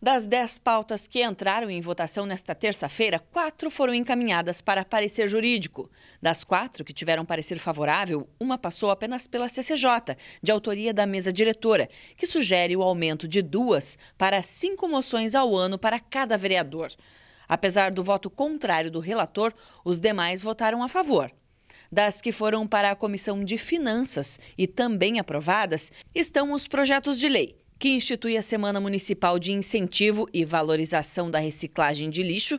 Das dez pautas que entraram em votação nesta terça-feira, quatro foram encaminhadas para parecer jurídico. Das quatro que tiveram parecer favorável, uma passou apenas pela CCJ, de autoria da mesa diretora, que sugere o aumento de duas para cinco moções ao ano para cada vereador. Apesar do voto contrário do relator, os demais votaram a favor. Das que foram para a Comissão de Finanças e também aprovadas, estão os projetos de lei que institui a Semana Municipal de Incentivo e Valorização da Reciclagem de Lixo